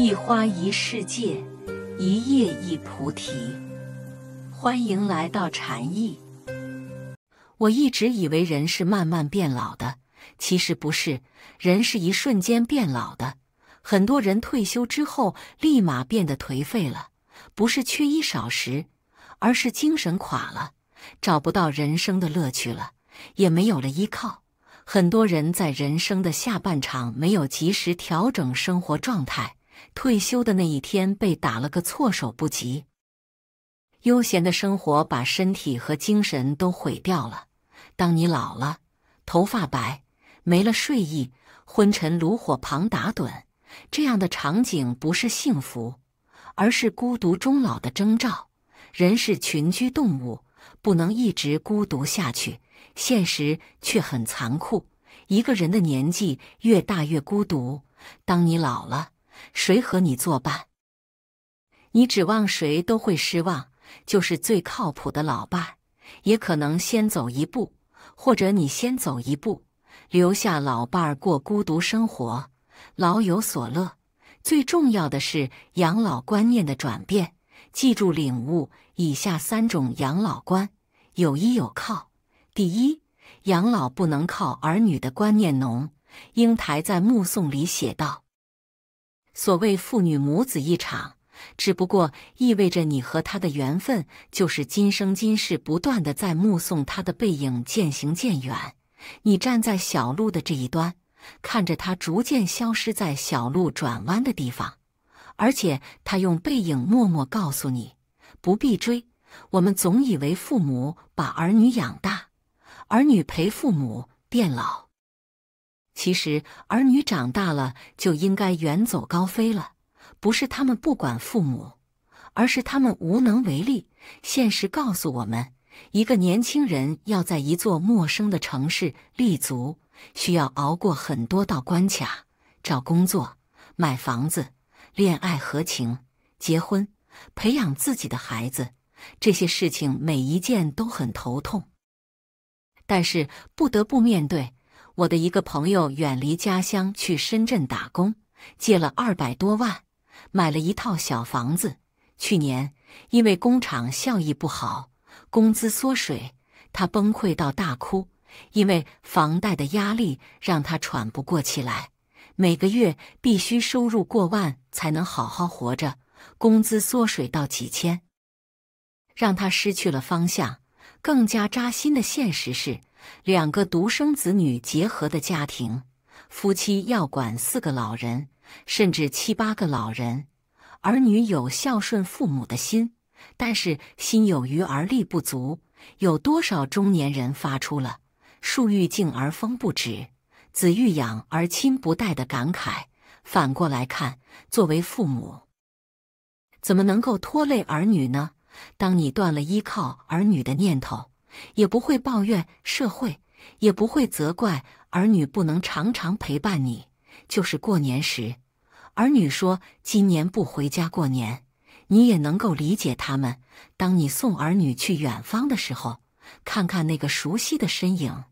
一花一世界，一叶一菩提。欢迎来到禅意。我一直以为人是慢慢变老的，其实不是，人是一瞬间变老的。很多人退休之后立马变得颓废了，不是缺衣少食，而是精神垮了，找不到人生的乐趣了，也没有了依靠。很多人在人生的下半场没有及时调整生活状态。退休的那一天被打了个措手不及，悠闲的生活把身体和精神都毁掉了。当你老了，头发白，没了睡意，昏沉炉火旁打盹，这样的场景不是幸福，而是孤独终老的征兆。人是群居动物，不能一直孤独下去。现实却很残酷，一个人的年纪越大，越孤独。当你老了。谁和你作伴？你指望谁都会失望。就是最靠谱的老伴，也可能先走一步，或者你先走一步，留下老伴儿过孤独生活。老有所乐，最重要的是养老观念的转变。记住，领悟以下三种养老观：有依有靠。第一，养老不能靠儿女的观念浓。英台在《目送》里写道。所谓父女母子一场，只不过意味着你和他的缘分，就是今生今世不断的在目送他的背影渐行渐远。你站在小路的这一端，看着他逐渐消失在小路转弯的地方，而且他用背影默默告诉你，不必追。我们总以为父母把儿女养大，儿女陪父母变老。其实，儿女长大了就应该远走高飞了，不是他们不管父母，而是他们无能为力。现实告诉我们，一个年轻人要在一座陌生的城市立足，需要熬过很多道关卡：找工作、买房子、恋爱合情、结婚、培养自己的孩子，这些事情每一件都很头痛，但是不得不面对。我的一个朋友远离家乡去深圳打工，借了二百多万，买了一套小房子。去年因为工厂效益不好，工资缩水，他崩溃到大哭，因为房贷的压力让他喘不过气来。每个月必须收入过万才能好好活着，工资缩水到几千，让他失去了方向。更加扎心的现实是。两个独生子女结合的家庭，夫妻要管四个老人，甚至七八个老人。儿女有孝顺父母的心，但是心有余而力不足。有多少中年人发出了“树欲静而风不止，子欲养而亲不待”的感慨？反过来看，作为父母，怎么能够拖累儿女呢？当你断了依靠儿女的念头。也不会抱怨社会，也不会责怪儿女不能常常陪伴你。就是过年时，儿女说今年不回家过年，你也能够理解他们。当你送儿女去远方的时候，看看那个熟悉的身影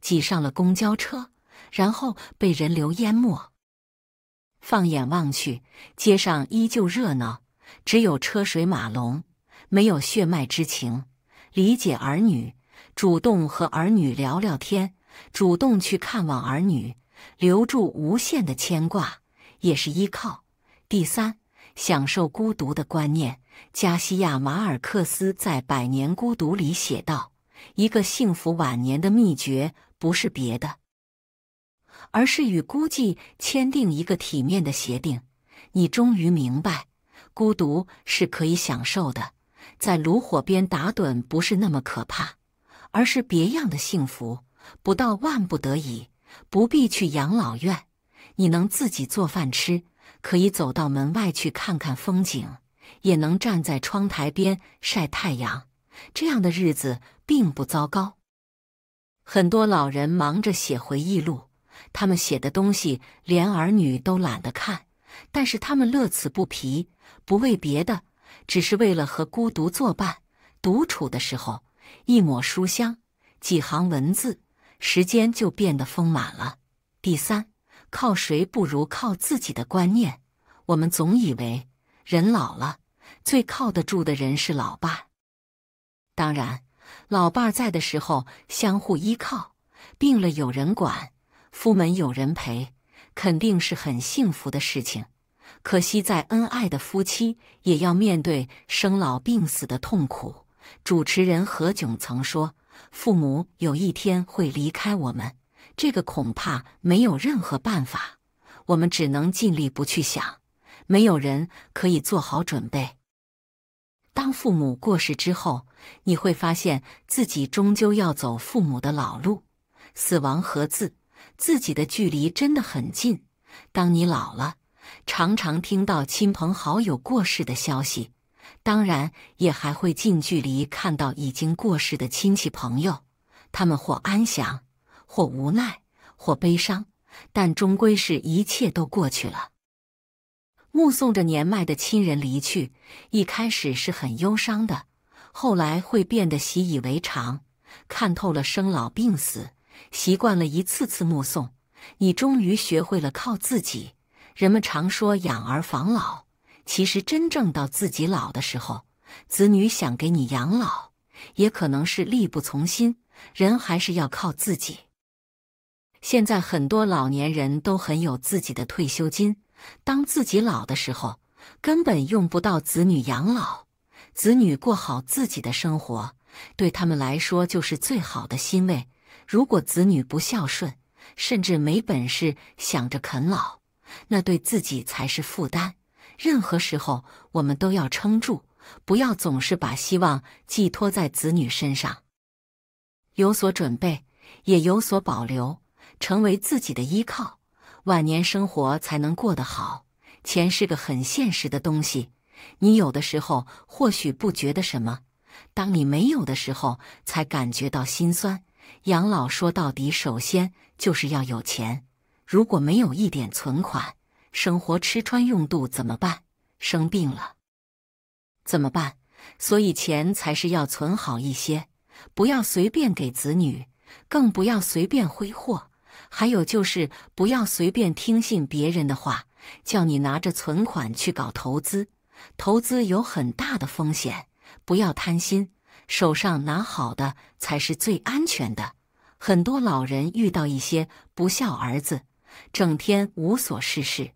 挤上了公交车，然后被人流淹没。放眼望去，街上依旧热闹，只有车水马龙，没有血脉之情。理解儿女，主动和儿女聊聊天，主动去看望儿女，留住无限的牵挂，也是依靠。第三，享受孤独的观念。加西亚马尔克斯在《百年孤独》里写道：“一个幸福晚年的秘诀，不是别的，而是与孤寂签订一个体面的协定。”你终于明白，孤独是可以享受的。在炉火边打盹不是那么可怕，而是别样的幸福。不到万不得已，不必去养老院。你能自己做饭吃，可以走到门外去看看风景，也能站在窗台边晒太阳。这样的日子并不糟糕。很多老人忙着写回忆录，他们写的东西连儿女都懒得看，但是他们乐此不疲，不为别的。只是为了和孤独作伴，独处的时候，一抹书香，几行文字，时间就变得丰满了。第三，靠谁不如靠自己的观念。我们总以为人老了，最靠得住的人是老伴。当然，老伴在的时候相互依靠，病了有人管，出门有人陪，肯定是很幸福的事情。可惜，再恩爱的夫妻也要面对生老病死的痛苦。主持人何炅曾说：“父母有一天会离开我们，这个恐怕没有任何办法，我们只能尽力不去想。没有人可以做好准备。当父母过世之后，你会发现自己终究要走父母的老路。死亡和自自己的距离真的很近。当你老了。”常常听到亲朋好友过世的消息，当然也还会近距离看到已经过世的亲戚朋友。他们或安详，或无奈，或悲伤，但终归是一切都过去了。目送着年迈的亲人离去，一开始是很忧伤的，后来会变得习以为常，看透了生老病死，习惯了一次次目送，你终于学会了靠自己。人们常说“养儿防老”，其实真正到自己老的时候，子女想给你养老，也可能是力不从心。人还是要靠自己。现在很多老年人都很有自己的退休金，当自己老的时候，根本用不到子女养老。子女过好自己的生活，对他们来说就是最好的欣慰。如果子女不孝顺，甚至没本事，想着啃老。那对自己才是负担。任何时候，我们都要撑住，不要总是把希望寄托在子女身上。有所准备，也有所保留，成为自己的依靠，晚年生活才能过得好。钱是个很现实的东西，你有的时候或许不觉得什么，当你没有的时候，才感觉到心酸。养老说到底，首先就是要有钱。如果没有一点存款，生活吃穿用度怎么办？生病了怎么办？所以钱才是要存好一些，不要随便给子女，更不要随便挥霍。还有就是不要随便听信别人的话，叫你拿着存款去搞投资，投资有很大的风险，不要贪心，手上拿好的才是最安全的。很多老人遇到一些不孝儿子。整天无所事事，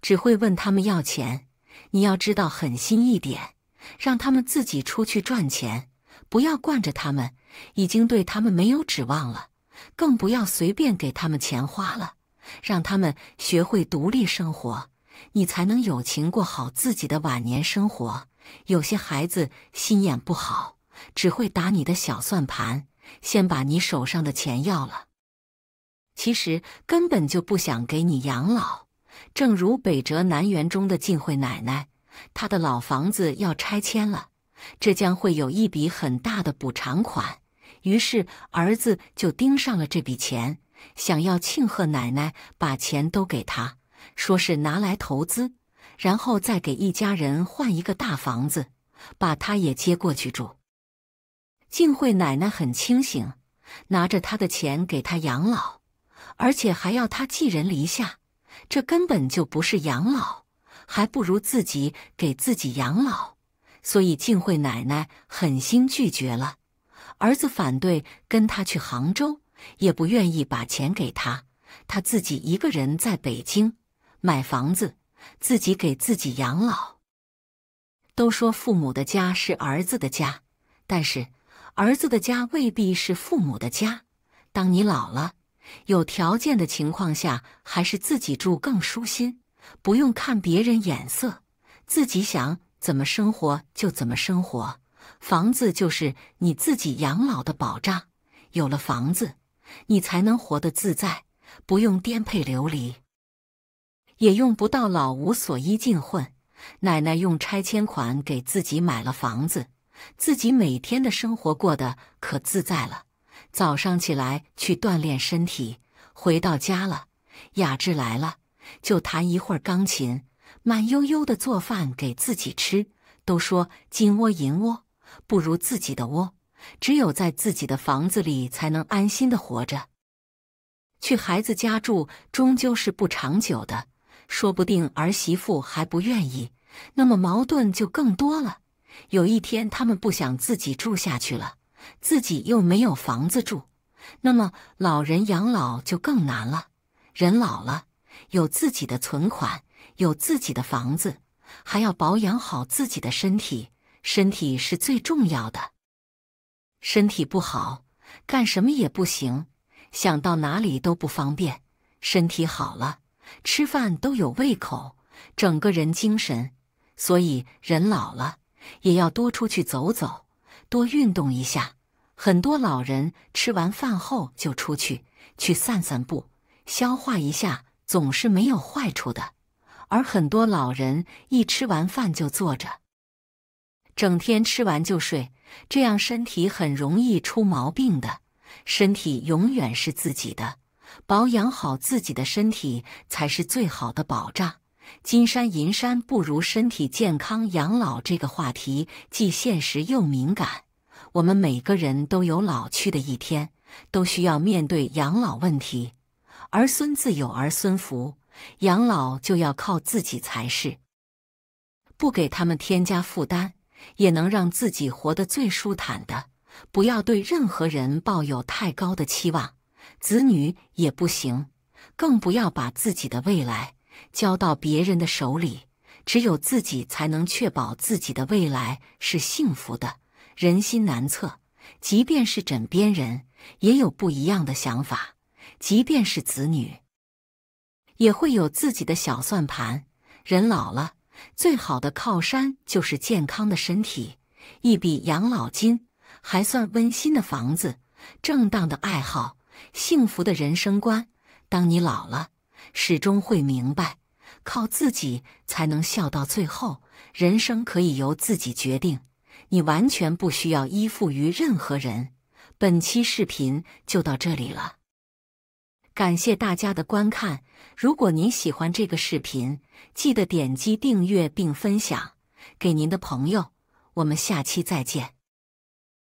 只会问他们要钱。你要知道狠心一点，让他们自己出去赚钱，不要惯着他们。已经对他们没有指望了，更不要随便给他们钱花了。让他们学会独立生活，你才能有情过好自己的晚年生活。有些孩子心眼不好，只会打你的小算盘，先把你手上的钱要了。其实根本就不想给你养老，正如《北辙南辕》中的晋惠奶奶，她的老房子要拆迁了，这将会有一笔很大的补偿款。于是儿子就盯上了这笔钱，想要庆贺奶奶把钱都给他，说是拿来投资，然后再给一家人换一个大房子，把他也接过去住。晋惠奶奶很清醒，拿着他的钱给他养老。而且还要他寄人篱下，这根本就不是养老，还不如自己给自己养老。所以，静慧奶奶狠心拒绝了。儿子反对跟他去杭州，也不愿意把钱给他，他自己一个人在北京买房子，自己给自己养老。都说父母的家是儿子的家，但是儿子的家未必是父母的家。当你老了。有条件的情况下，还是自己住更舒心，不用看别人眼色，自己想怎么生活就怎么生活。房子就是你自己养老的保障，有了房子，你才能活得自在，不用颠沛流离，也用不到老无所依。尽混，奶奶用拆迁款给自己买了房子，自己每天的生活过得可自在了。早上起来去锻炼身体，回到家了，雅致来了，就弹一会儿钢琴，慢悠悠的做饭给自己吃。都说金窝银窝不如自己的窝，只有在自己的房子里才能安心的活着。去孩子家住终究是不长久的，说不定儿媳妇还不愿意，那么矛盾就更多了。有一天他们不想自己住下去了。自己又没有房子住，那么老人养老就更难了。人老了，有自己的存款，有自己的房子，还要保养好自己的身体，身体是最重要的。身体不好，干什么也不行，想到哪里都不方便。身体好了，吃饭都有胃口，整个人精神。所以人老了，也要多出去走走。多运动一下，很多老人吃完饭后就出去去散散步，消化一下，总是没有坏处的。而很多老人一吃完饭就坐着，整天吃完就睡，这样身体很容易出毛病的。身体永远是自己的，保养好自己的身体才是最好的保障。金山银山不如身体健康。养老这个话题既现实又敏感，我们每个人都有老去的一天，都需要面对养老问题。儿孙自有儿孙福，养老就要靠自己才是。不给他们添加负担，也能让自己活得最舒坦的。不要对任何人抱有太高的期望，子女也不行，更不要把自己的未来。交到别人的手里，只有自己才能确保自己的未来是幸福的。人心难测，即便是枕边人，也有不一样的想法；即便是子女，也会有自己的小算盘。人老了，最好的靠山就是健康的身体，一笔养老金，还算温馨的房子，正当的爱好，幸福的人生观。当你老了。始终会明白，靠自己才能笑到最后。人生可以由自己决定，你完全不需要依附于任何人。本期视频就到这里了，感谢大家的观看。如果您喜欢这个视频，记得点击订阅并分享给您的朋友。我们下期再见。